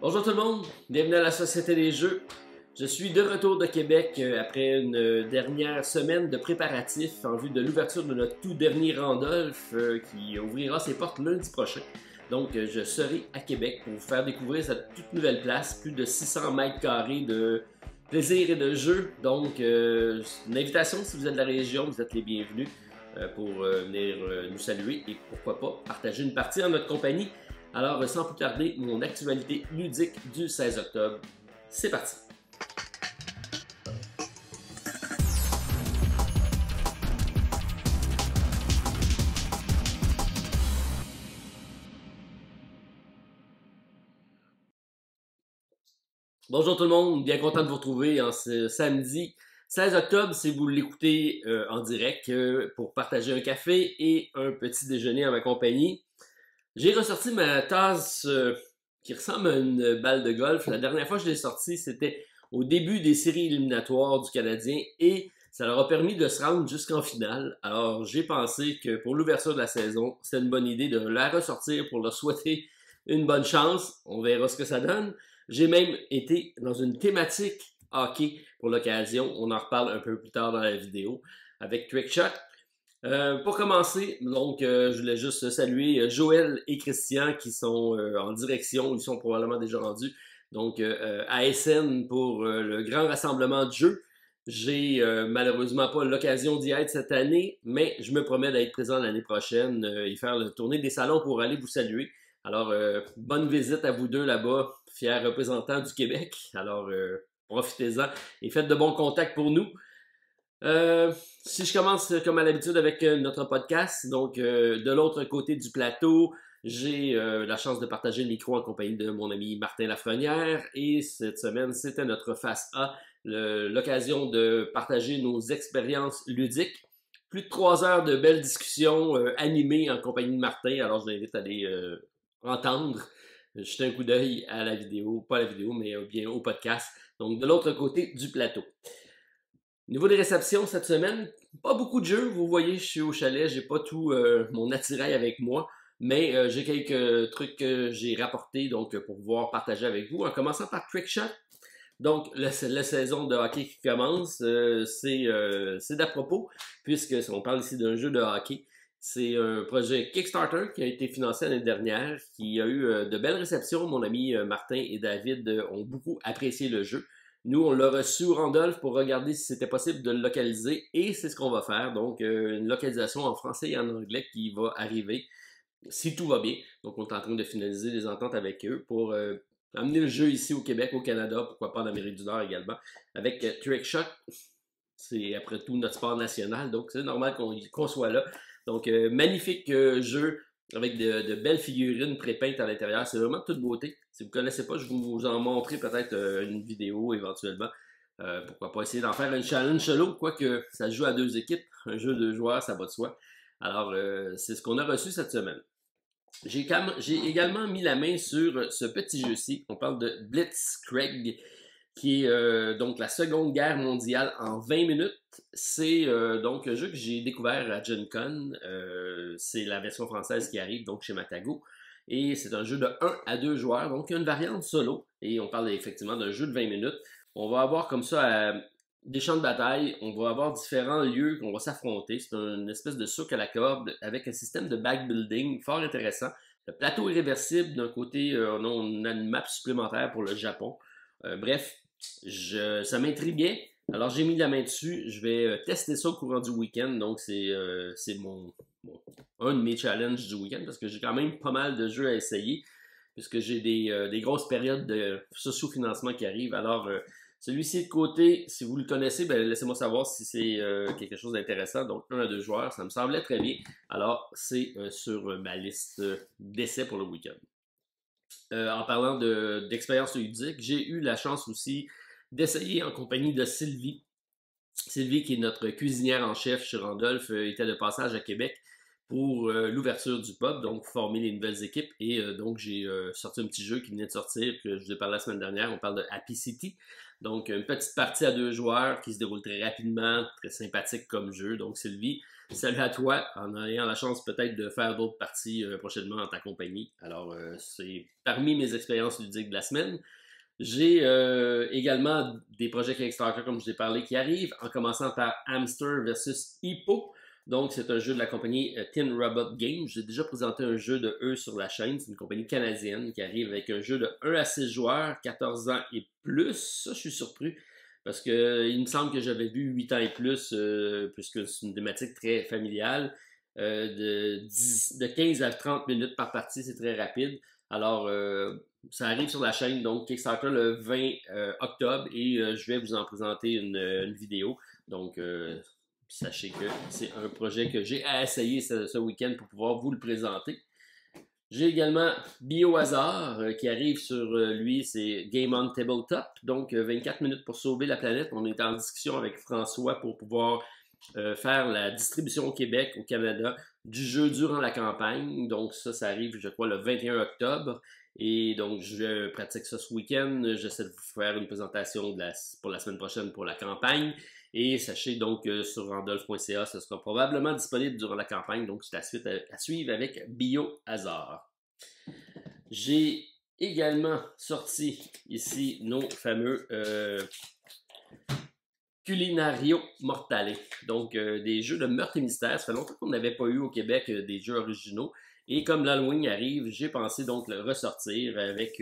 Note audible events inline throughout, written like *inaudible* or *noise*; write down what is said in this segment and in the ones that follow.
Bonjour tout le monde, bienvenue à la Société des Jeux. Je suis de retour de Québec euh, après une dernière semaine de préparatifs en vue de l'ouverture de notre tout dernier Randolph euh, qui ouvrira ses portes lundi prochain. Donc euh, je serai à Québec pour vous faire découvrir cette toute nouvelle place, plus de 600 mètres carrés de plaisir et de jeux. Donc une invitation si vous êtes de la région, vous êtes les bienvenus pour venir nous saluer et pourquoi pas partager une partie en notre compagnie. Alors, sans plus tarder, mon actualité ludique du 16 octobre. C'est parti! Bonjour tout le monde, bien content de vous retrouver en ce samedi 16 octobre si vous l'écoutez euh, en direct euh, pour partager un café et un petit déjeuner en ma compagnie. J'ai ressorti ma tasse euh, qui ressemble à une balle de golf. La dernière fois que je l'ai sortie, c'était au début des séries éliminatoires du Canadien et ça leur a permis de se rendre jusqu'en finale. Alors, j'ai pensé que pour l'ouverture de la saison, c'était une bonne idée de la ressortir pour leur souhaiter une bonne chance. On verra ce que ça donne. J'ai même été dans une thématique hockey pour l'occasion. On en reparle un peu plus tard dans la vidéo avec Trickshot. Euh, pour commencer, donc euh, je voulais juste saluer euh, Joël et Christian qui sont en direction, ils sont probablement déjà rendus, donc à SN pour le grand rassemblement de jeux. J'ai malheureusement pas l'occasion d'y être cette année, mais je me promets d'être présent l'année prochaine et faire le tournée des salons pour aller vous saluer. Alors, bonne visite à vous deux là-bas, fiers représentants du Québec. Alors, profitez-en et faites de bons contacts pour nous. Euh, si je commence euh, comme à l'habitude avec euh, notre podcast, donc de l'autre côté du plateau, j'ai la chance de partager le micro en compagnie de mon ami Martin Lafrenière et cette semaine, c'était notre face A, l'occasion de partager nos expériences ludiques. Plus de trois heures de belles discussions animées en compagnie de Martin, alors je invite à les entendre, jeter un coup d'œil à la vidéo, pas la vidéo, mais bien au podcast, donc de l'autre côté du plateau. Niveau des réceptions cette semaine, pas beaucoup de jeux. Vous voyez, je suis au chalet, j'ai pas tout euh, mon attirail avec moi, mais euh, j'ai quelques euh, trucs que j'ai rapportés donc pour pouvoir partager avec vous. En commençant par Trickshot. Donc, la, saison de hockey qui commence, c'est d'à propos, puisque on parle ici d'un jeu de hockey. C'est un projet Kickstarter qui a été financé l'année dernière, qui a eu de belles réceptions. Mon ami Martin et David ont beaucoup apprécié le jeu. Nous, on l'a reçu au Randolph pour regarder si c'était possible de le localiser et c'est ce qu'on va faire. Donc, euh, une localisation en français et en anglais qui va arriver si tout va bien. Donc, on est en train de finaliser les ententes avec eux pour euh, amener le jeu ici au Québec, au Canada, pourquoi pas en Amérique du Nord également. Avec euh, Trick Shot, c'est après tout notre sport national, donc c'est normal qu'on soit là. Donc, magnifique jeu avec de, belles figurines pré-peintes à l'intérieur. C'est vraiment toute beauté. Si vous ne connaissez pas, je vous en montrer peut-être euh, une vidéo éventuellement. Euh, pourquoi pas essayer d'en faire une challenge solo, quoique ça se joue à deux équipes, un jeu de joueurs, ça va de soi. Alors, euh, c'est ce qu'on a reçu cette semaine. J'ai également mis la main sur ce petit jeu-ci. On parle de Blitzkrieg qui est euh, donc la Seconde Guerre mondiale en 20 minutes. C'est euh, donc un jeu que j'ai découvert à Gen Con. Euh, c'est la version française qui arrive donc chez Matago. Et c'est un jeu de 1 à 2 joueurs, donc une variante solo. Et on parle effectivement d'un jeu de 20 minutes. On va avoir comme ça des champs de bataille, on va avoir différents lieux qu'on va s'affronter. C'est une espèce de souk à la corde avec un système de back building fort intéressant. Le plateau réversible d'un côté, on a une map supplémentaire pour le Japon. bref, je, ça bien, Alors j'ai mis la main dessus. Je vais euh, tester ça au courant du week-end. Donc c'est euh, c'est mon, un de mes challenges du week-end parce que j'ai quand même pas mal de jeux à essayer puisque j'ai des, euh, grosses périodes de sous financement qui arrivent. Alors celui-ci de côté, si vous le connaissez, ben, laissez-moi savoir si c'est quelque chose d'intéressant. Donc, un à deux joueurs, ça me semblait très bien. Alors, c'est sur ma liste d'essais pour le week-end. Euh, en parlant d'expérience ludique, j'ai eu la chance aussi d'essayer en compagnie de Sylvie. Sylvie, qui est notre cuisinière en chef chez Randolph, euh, était de passage à Québec pour euh, l'ouverture du pub, donc former les nouvelles équipes. Et donc, j'ai sorti un petit jeu qui venait de sortir, que je vous ai parlé la semaine dernière. On parle de Happy City. Donc, une petite partie à deux joueurs qui se déroule très rapidement, très sympathique comme jeu. Donc, Sylvie Salut à toi, en ayant la chance peut-être de faire d'autres parties euh, prochainement en ta compagnie. Alors, euh, c'est parmi mes expériences ludiques de la semaine. J'ai euh, également des projets qui Kickstarter, comme je t'ai parlé, qui arrivent, en commençant par Hamster versus Hippo. Donc, c'est un jeu de la compagnie Tin Robot Games. J'ai déjà présenté un jeu de eux sur la chaîne. C'est une compagnie canadienne qui arrive avec un jeu de 1 à 6 joueurs, 14 ans et plus. Ça, je suis surpris parce que euh, il me semble que j'avais vu 8 ans et plus, euh, puisque c'est une thématique très familiale, euh, de, 15 à 30 minutes par partie, c'est très rapide. Alors, ça arrive sur la chaîne, donc Kickstarter le 20 octobre, et je vais vous en présenter une, vidéo. Donc, sachez que c'est un projet que j'ai à essayer ce week-end pour pouvoir vous le présenter. J'ai également Biohazard euh, qui arrive sur euh, lui, c'est Game on Tabletop. Donc, 24 euh, minutes pour sauver la planète. On est en discussion avec François pour pouvoir faire la distribution au Québec, au Canada, du jeu durant la campagne. Donc, ça, ça arrive, je crois, le 21 octobre. Et donc, je pratique ça ce week-end. J'essaie de vous faire une présentation pour la semaine prochaine pour la campagne. Et sachez donc que sur randolph.ca, ce sera probablement disponible durant la campagne, donc c'est la suite à, suivre avec Biohazard. J'ai également sorti ici nos fameux euh, Culinario Mortale, donc euh, des jeux de meurtre et mystère. Ça fait longtemps qu'on n'avait pas eu au Québec euh, des jeux originaux. Et comme l'Halloween arrive, j'ai pensé donc le ressortir avec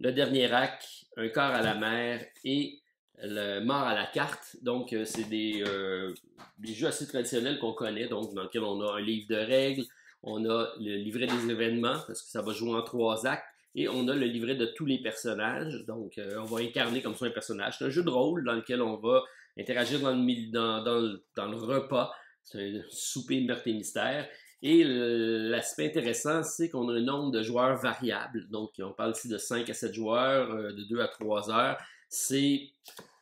le dernier rack, un corps à la mer et le mort à la carte. Donc, euh, c'est euh, des, jeux assez traditionnels qu'on connaît, donc dans lequel on a un livre de règles, on a le livret des événements, parce que ça va jouer en trois actes, et on a le livret de tous les personnages. Donc, euh, on va incarner comme ça un personnage. C'est un jeu de rôle dans lequel on va interagir dans le, repas. C'est un souper, meurtre et mystère. Et l'aspect intéressant, c'est qu'on a un nombre de joueurs variable. Donc, on parle ici de 5 à 7 joueurs, de 2 à 3 heures. C'est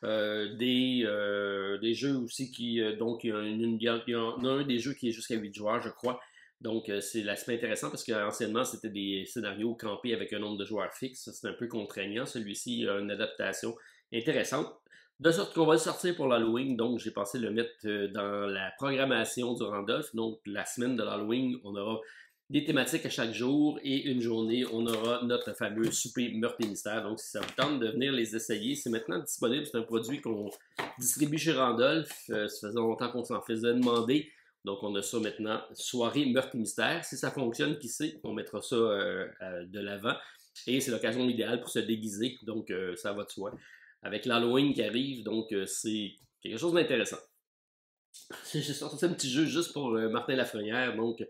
euh, des, euh, des jeux aussi qui. Euh, donc, il y, a une, un des jeux qui est jusqu'à 8 joueurs, je crois. Donc, c'est l'aspect intéressant parce qu'anciennement, c'était des scénarios campés avec un nombre de joueurs fixe. C'est un peu contraignant. Celui-ci a une adaptation intéressante. De sorte qu'on va le sortir pour l'Halloween. Donc, j'ai pensé le mettre dans la programmation du Randolph. Donc, la semaine de l'Halloween, on aura des thématiques à chaque jour et une journée, on aura notre fameux souper meurtre et mystère. Donc, si ça vous tente de venir les essayer, c'est maintenant disponible. C'est un produit qu'on distribue chez Randolph. Euh, ça faisait longtemps qu'on s'en faisait demander. Donc, on a ça maintenant, soirée meurtre et mystère. Si ça fonctionne, qui sait, on mettra ça euh, euh, de l'avant. Et c'est l'occasion idéale pour se déguiser. Donc, ça va de soi. Avec l'Halloween qui arrive, donc c'est quelque chose d'intéressant. *laughs* J'ai sorti un petit jeu juste pour Martin Lafrenière. Donc,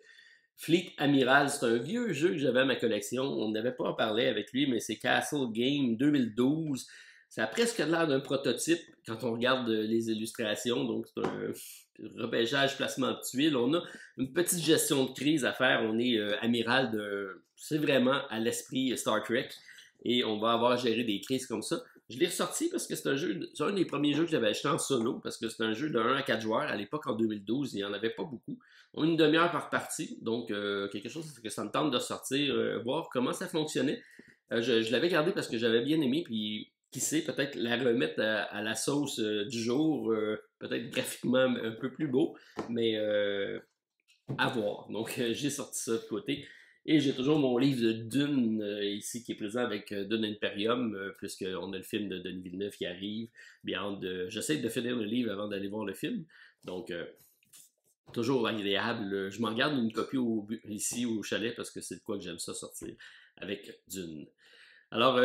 Fleet Amiral, c'est un vieux jeu que j'avais à ma collection. On n'avait pas parlé avec lui, mais c'est Castle Game 2012. Ça a presque l'air d'un prototype quand on regarde euh, les illustrations. Donc, c'est un *laughs* repêchage, placement de tuiles. On a une petite gestion de crise à faire. On est euh, amiral de. C'est vraiment à l'esprit euh, Star Trek. Et on va avoir géré des crises comme ça. Je l'ai ressorti parce que c'est un jeu, c'est un des premiers jeux que j'avais acheté en solo, parce que c'est un jeu de 1 à 4 joueurs. À l'époque, en 2012, il n'y en avait pas beaucoup. Une demi-heure par partie, donc euh, quelque chose que ça me tente de ressortir, euh, voir comment ça fonctionnait. Euh, je, l'avais gardé parce que j'avais bien aimé, puis qui sait, peut-être la remettre à la sauce du jour, peut-être graphiquement un peu plus beau, mais à voir. Donc j'ai sorti ça de côté. Et j'ai toujours mon livre de Dune euh, ici qui est présent avec euh, Dune Imperium, euh, puisqu'on a le film de Denis Villeneuve qui arrive. j'essaie de finir le livre avant d'aller voir le film. Donc, toujours agréable. Je m'en garde une copie ici au chalet parce que c'est de quoi que j'aime ça sortir avec Dune. Alors,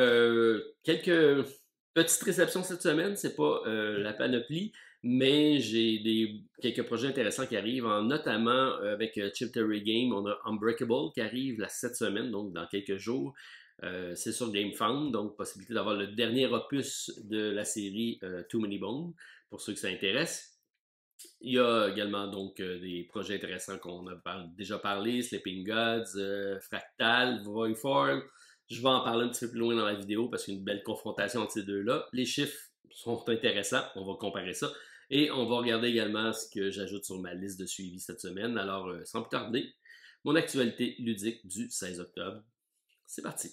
quelques petites réceptions cette semaine. C'est pas la panoplie, mais j'ai quelques projets intéressants qui arrivent, hein. notamment euh, avec euh, Chip Terry Game. On a Unbreakable qui arrive la cette semaine, donc dans quelques jours. Euh, c'est sur Game GameFound, donc possibilité d'avoir le dernier opus de la série Too Many Bones, pour ceux que ça intéresse. Il y a également donc des projets intéressants qu'on a déjà parlé, Sleeping Gods, Fractal, Voidfall. Je vais en parler un petit peu plus loin dans la vidéo parce qu'il y a une belle confrontation entre ces deux-là. Les chiffres sont intéressants, on va comparer ça. Et on va regarder également ce que j'ajoute sur ma liste de suivi cette semaine. Alors, euh, sans plus tarder, mon actualité ludique du 16 octobre. C'est parti.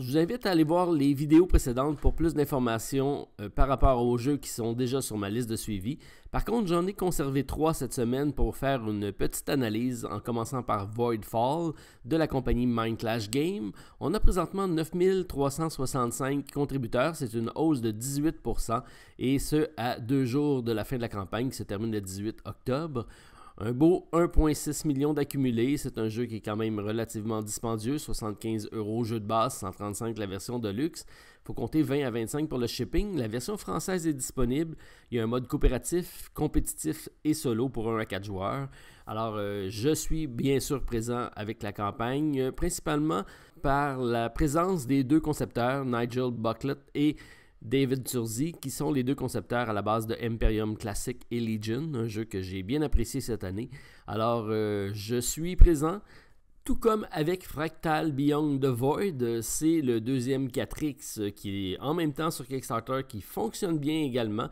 Je vous invite à aller voir les vidéos précédentes pour plus d'informations euh, par rapport aux jeux qui sont déjà sur ma liste de suivi. Par contre, j'en ai conservé trois cette semaine pour faire une petite analyse en commençant par Voidfall de la compagnie Mind Clash Game. On a présentement 9365 contributeurs, c'est une hausse de 18% et ce à deux jours de la fin de la campagne qui se termine le 18 octobre. Un beau 1,6 million d'accumulés, c'est un jeu qui est quand même relativement dispendieux, 75 euros jeu de base, 135 la version de luxe. Faut compter 20 à 25 pour le shipping. La version française est disponible. Il y a un mode coopératif, compétitif et solo pour un à 4 joueurs. Alors, euh, je suis bien sûr présent avec la campagne, euh, principalement par la présence des deux concepteurs, Nigel Bucklett et David Turzi, qui sont les deux concepteurs à la base de Imperium Classic et Legion, un jeu que j'ai bien apprécié cette année. Alors, euh, je suis présent, tout comme avec Fractal Beyond the Void, c'est le deuxième 4X qui est en même temps sur Kickstarter, qui fonctionne bien également.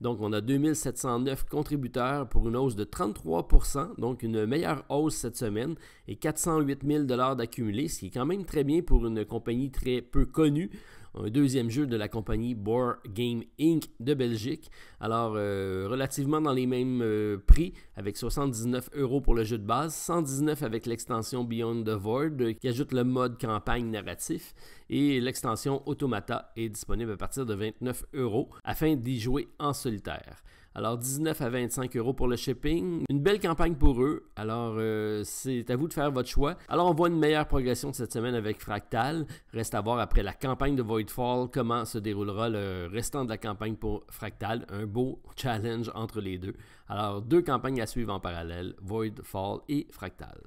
Donc, on a 2709 contributeurs pour une hausse de 33%, donc une meilleure hausse cette semaine, et 408 000 d'accumulés, ce qui est quand même très bien pour une compagnie très peu connue un deuxième jeu de la compagnie Board Game Inc. de Belgique. Alors, euh, relativement dans les mêmes euh, prix, avec 79 euros pour le jeu de base, 119 avec l'extension Beyond the Void, euh, qui ajoute le mode campagne narratif, et l'extension Automata est disponible à partir de 29 euros afin d'y jouer en solitaire. Alors 19 à 25 euros pour le shipping. Une belle campagne pour eux. Alors euh, c'est à vous de faire votre choix. Alors on voit une meilleure progression cette semaine avec Fractal. Reste à voir après la campagne de Voidfall comment se déroulera le restant de la campagne pour Fractal. Un beau challenge entre les deux. Alors deux campagnes à suivre en parallèle, Voidfall et Fractal.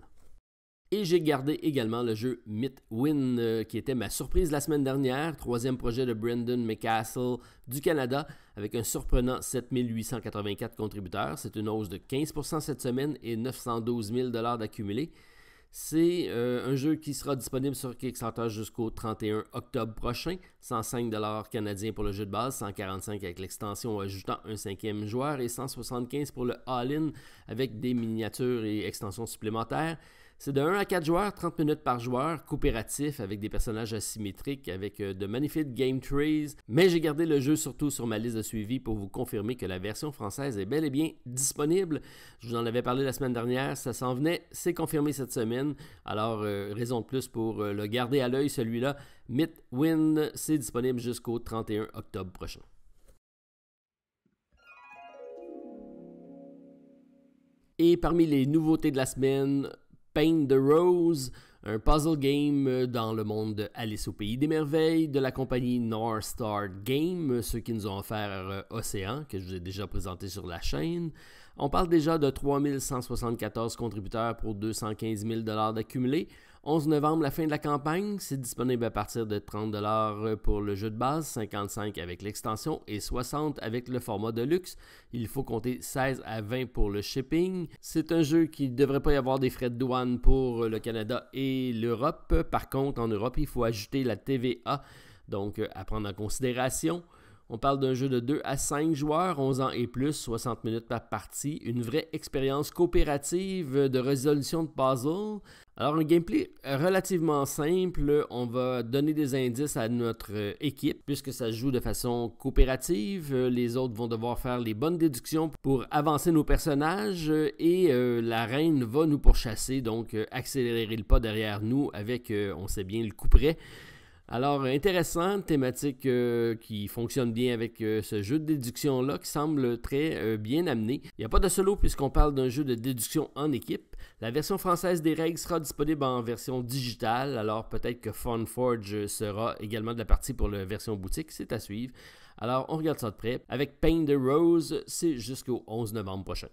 Et j'ai gardé également le jeu Midwin, euh, qui était ma surprise la semaine dernière, troisième projet de Brendan McCastle du Canada, avec un surprenant 7884 contributeurs. C'est une hausse de 15% cette semaine et 912 000 d'accumulés. C'est euh, un jeu qui sera disponible sur Kickstarter jusqu'au 31 octobre prochain. 105 canadiens pour le jeu de base, 145 avec l'extension ajoutant un cinquième joueur et 175 pour le All-in avec des miniatures et extensions supplémentaires. C'est de 1 à 4 joueurs, 30 minutes par joueur, coopératif avec des personnages asymétriques, avec euh, de magnifiques game trees. Mais j'ai gardé le jeu surtout sur ma liste de suivi pour vous confirmer que la version française est bel et bien disponible. Je vous en avais parlé la semaine dernière, ça s'en venait, c'est confirmé cette semaine. Alors, euh, raison de plus pour euh, le garder à l'œil celui-là. Midwin, c'est disponible jusqu'au 31 octobre prochain. Et parmi les nouveautés de la semaine, Paint the Rose, un puzzle game euh, dans le monde de Alice au Pays des Merveilles de la compagnie North Star Game, euh, ceux qui nous ont offert euh, Océan, que je vous ai déjà présenté sur la chaîne. On parle déjà de 3174 contributeurs pour 215 000 d'accumulés. 11 novembre, la fin de la campagne. C'est disponible à partir de 30 pour le jeu de base, 55 avec l'extension et 60 avec le format de luxe. Il faut compter 16 à 20 pour le shipping. C'est un jeu qui ne devrait pas y avoir des frais de douane pour le Canada et l'Europe. Par contre, en Europe, il faut ajouter la TVA, donc euh, à prendre en considération. On parle d'un jeu de 2 à 5 joueurs, 11 ans et plus, 60 minutes par partie, une vraie expérience coopérative de résolution de puzzle. Alors un gameplay relativement simple, on va donner des indices à notre équipe puisque ça joue de façon coopérative, les autres vont devoir faire les bonnes déductions pour avancer nos personnages et euh, la reine va nous pourchasser donc euh, accélérer le pas derrière nous avec euh, on sait bien le coup près. Alors, intéressante thématique euh, qui fonctionne bien avec euh, ce jeu de déduction-là qui semble très euh, bien amené. Il n'y a pas de solo puisqu'on parle d'un jeu de déduction en équipe. La version française des règles sera disponible en version digitale, alors peut-être que Funforge sera également de la partie pour la version boutique, c'est à suivre. Alors, on regarde ça de près. Avec Pain the Rose, c'est jusqu'au 11 novembre prochain.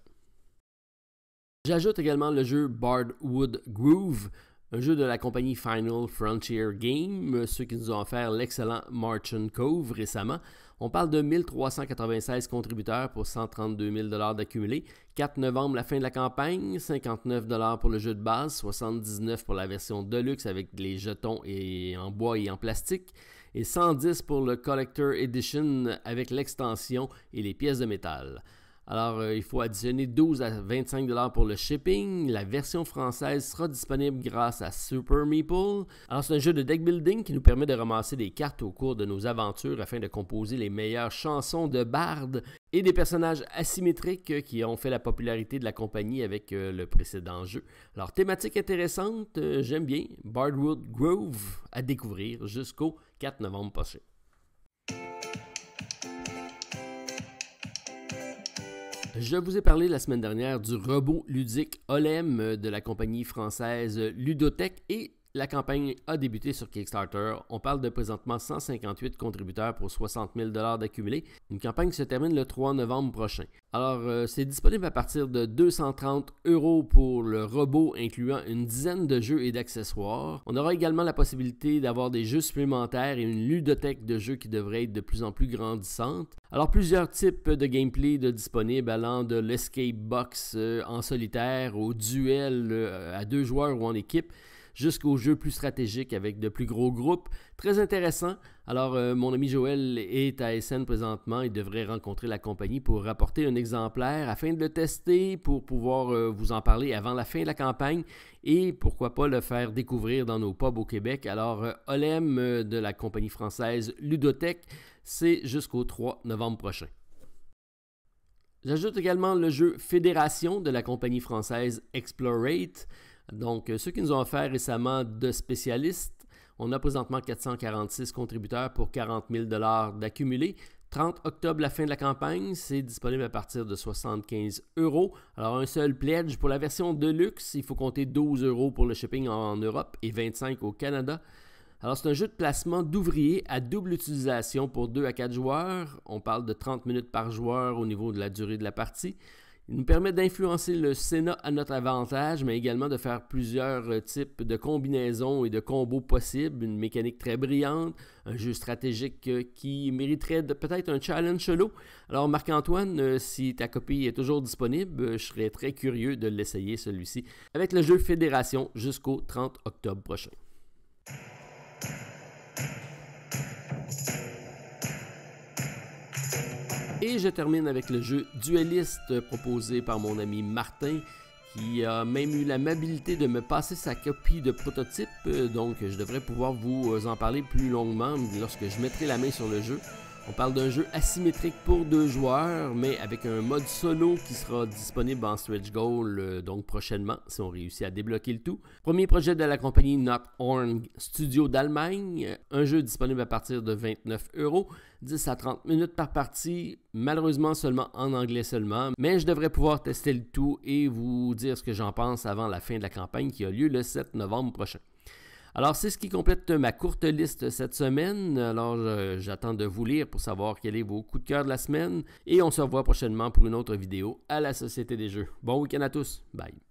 J'ajoute également le jeu Bardwood Groove, un jeu de la compagnie Final Frontier Game, ceux qui nous ont offert l'excellent March Cove récemment. On parle de 1396 contributeurs pour 132 000 d'accumulés. 4 novembre, la fin de la campagne, 59 pour le jeu de base, 79 pour la version Deluxe avec les jetons en bois et en plastique, et 110 pour le Collector Edition avec l'extension et les pièces de métal. Alors, euh, il faut additionner 12 à 25 dollars pour le shipping. La version française sera disponible grâce à Super Meeple. Alors, c'est un jeu de deck building qui nous permet de ramasser des cartes au cours de nos aventures afin de composer les meilleures chansons de Bard et des personnages asymétriques qui ont fait la popularité de la compagnie avec euh, le précédent jeu. Alors, thématique intéressante, euh, j'aime bien. Bardwood Grove à découvrir jusqu'au 4 novembre prochain. Je vous ai parlé la semaine dernière du robot ludique Olem euh, de la compagnie française Ludotech et la campagne a débuté sur Kickstarter. On parle de présentement 158 contributeurs pour 60 000 d'accumulés. Une campagne qui se termine le 3 novembre prochain. Alors, euh, c'est disponible à partir de 230 euros pour le robot, incluant une dizaine de jeux et d'accessoires. On aura également la possibilité d'avoir des jeux supplémentaires et une ludothèque de jeux qui devrait être de plus en plus grandissante. Alors, plusieurs types de gameplay de disponibles allant de l'escape box euh, en solitaire au duel euh, à deux joueurs ou en équipe jusqu'aux jeux plus stratégiques avec de plus gros groupes. Très intéressant. Alors, euh, mon ami Joël est à SN présentement. Il devrait rencontrer la compagnie pour rapporter un exemplaire afin de le tester, pour pouvoir euh, vous en parler avant la fin de la campagne et pourquoi pas le faire découvrir dans nos pubs au Québec. Alors, euh, Olem de la compagnie française Ludotech, c'est jusqu'au 3 novembre prochain. J'ajoute également le jeu Fédération de la compagnie française Explorate. Donc, euh, ceux qui nous ont offert récemment de spécialistes, on a présentement 446 contributeurs pour 40 000 d'accumulés. 30 octobre, la fin de la campagne, c'est disponible à partir de 75 euros. Alors, un seul pledge pour la version de luxe, il faut compter 12 euros pour le shipping en Europe et 25 au Canada. Alors, c'est un jeu de placement d'ouvriers à double utilisation pour 2 à 4 joueurs. On parle de 30 minutes par joueur au niveau de la durée de la partie. Il nous permet d'influencer le Sénat à notre avantage, mais également de faire plusieurs euh, types de combinaisons et de combos possibles, une mécanique très brillante, un jeu stratégique euh, qui mériterait peut-être un challenge solo. Alors Marc-Antoine, euh, si ta copie est toujours disponible, je serais très curieux de l'essayer celui-ci avec le jeu Fédération jusqu'au 30 octobre prochain. Et je termine avec le jeu Dueliste proposé par mon ami Martin qui a même eu l'amabilité de me passer sa copie de prototype, euh, donc je devrais pouvoir vous euh, en parler plus longuement lorsque je mettrai la main sur le jeu. On parle d'un jeu asymétrique pour deux joueurs, mais avec un mode solo qui sera disponible en Switch Goal euh, donc prochainement, si on réussit à débloquer le tout. Premier projet de la compagnie Not Horn Studio d'Allemagne, un jeu disponible à partir de 29 euros, 10 à 30 minutes par partie, malheureusement seulement en anglais seulement, mais je devrais pouvoir tester le tout et vous dire ce que j'en pense avant la fin de la campagne qui a lieu le 7 novembre prochain. Alors, c'est ce qui complète ma courte liste cette semaine. Alors, j'attends de vous lire pour savoir quel est vos coups de cœur de la semaine. Et on se revoit prochainement pour une autre vidéo à la Société des Jeux. Bon week-end à tous. Bye.